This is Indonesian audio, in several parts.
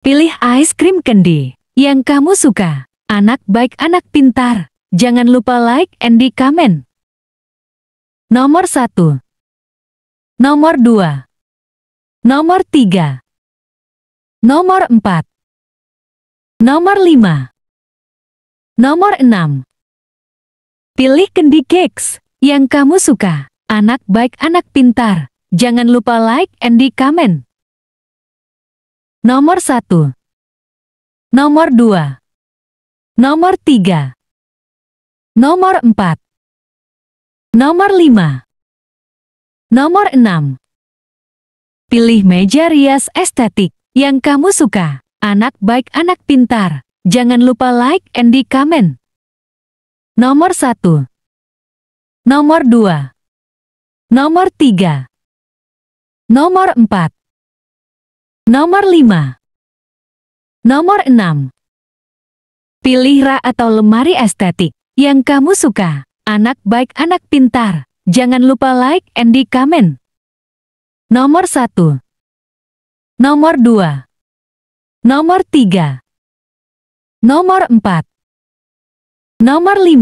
Pilih ice cream kendi yang kamu suka. Anak baik anak pintar. Jangan lupa like and di comment. Nomor 1 Nomor 2 Nomor 3 Nomor 4 Nomor 5 Nomor 6 Pilih kendi cakes yang kamu suka. Anak baik anak pintar. Jangan lupa like and di comment. Nomor 1 Nomor 2 Nomor 3 Nomor 4 Nomor 5 Nomor 6 Pilih meja rias estetik yang kamu suka. Anak baik anak pintar. Jangan lupa like and di komen. Nomor 1 Nomor 2 Nomor 3 Nomor 4 Nomor 5 Nomor 6 Pilih rak atau lemari estetik yang kamu suka. Anak baik anak pintar. Jangan lupa like and di komen. Nomor 1 Nomor 2 Nomor 3 Nomor 4 Nomor 5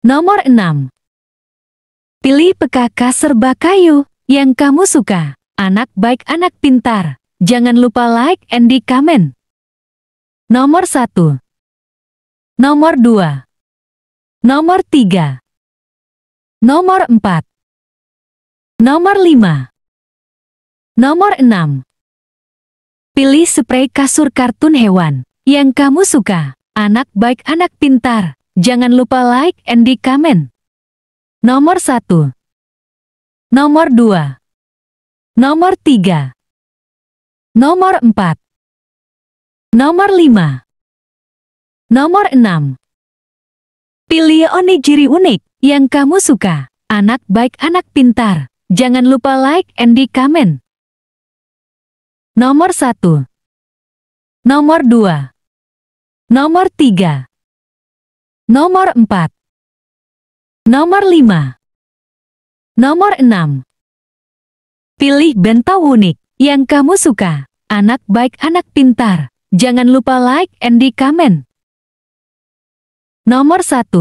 Nomor 6 Pilih pekaka serba kayu yang kamu suka anak baik anak pintar. Jangan lupa like and di komen. Nomor 1 Nomor 2 Nomor 3 Nomor 4 Nomor 5 Nomor 6 Pilih spray kasur kartun hewan yang kamu suka. Anak baik anak pintar. Jangan lupa like and di komen. Nomor 1 Nomor 2 Nomor 3 Nomor 4 Nomor 5 Nomor 6 Pilih onigiri unik yang kamu suka. Anak baik anak pintar. Jangan lupa like and di comment. Nomor 1 Nomor 2 Nomor 3 Nomor 4 Nomor 5 Nomor 6 Pilih Benta unik yang kamu suka. Anak baik anak pintar. Jangan lupa like and di komen. Nomor 1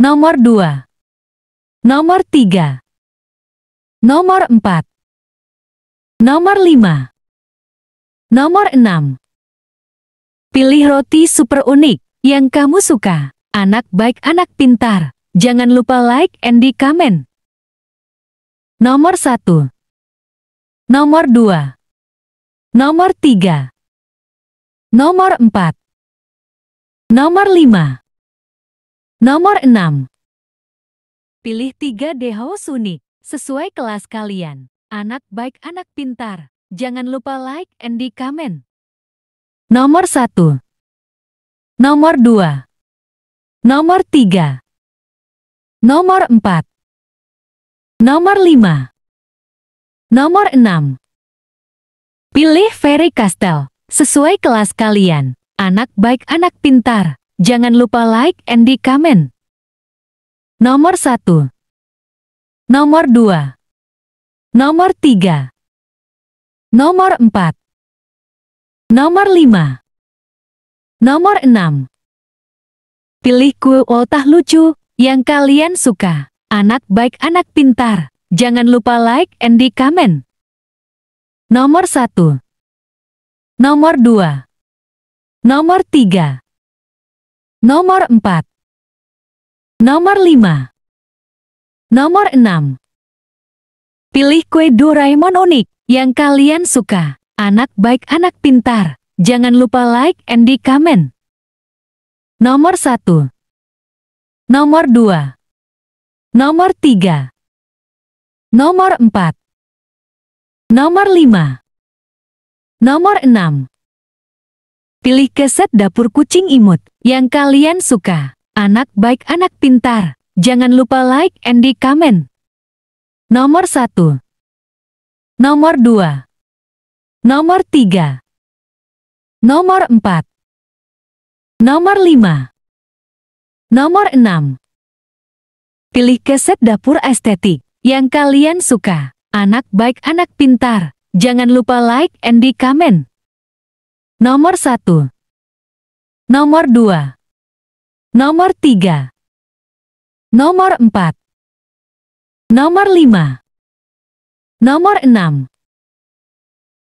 Nomor 2 Nomor 3 Nomor 4 Nomor 5 Nomor 6 Pilih roti super unik yang kamu suka. Anak baik anak pintar. Jangan lupa like and di comment. Nomor 1. Nomor 2. Nomor 3. Nomor 4. Nomor 5. Nomor 6. Pilih 3 Deho Suni sesuai kelas kalian. Anak baik anak pintar. Jangan lupa like and di comment. Nomor 1. Nomor 2. Nomor 3. Nomor 4. Nomor 5 Nomor 6 Pilih Ferry Castel, sesuai kelas kalian. Anak baik anak pintar, jangan lupa like and di comment. Nomor 1 Nomor 2 Nomor 3 Nomor 4 Nomor 5 Nomor 6 Pilih kue otah lucu yang kalian suka anak baik anak pintar. Jangan lupa like and di comment. Nomor 1 Nomor 2 Nomor 3 Nomor 4 Nomor 5 Nomor 6 Pilih kue Doraemon unik yang kalian suka. Anak baik anak pintar. Jangan lupa like and di comment. Nomor 1 Nomor 2 Nomor 3 Nomor 4 Nomor 5 Nomor 6 Pilih keset dapur kucing imut yang kalian suka. Anak baik anak pintar. Jangan lupa like and di komen. Nomor 1 Nomor 2 Nomor 3 Nomor 4 Nomor 5 Nomor 6 Pilih keset dapur estetik yang kalian suka. Anak baik anak pintar. Jangan lupa like and di comment. Nomor 1 Nomor 2 Nomor 3 Nomor 4 Nomor 5 Nomor 6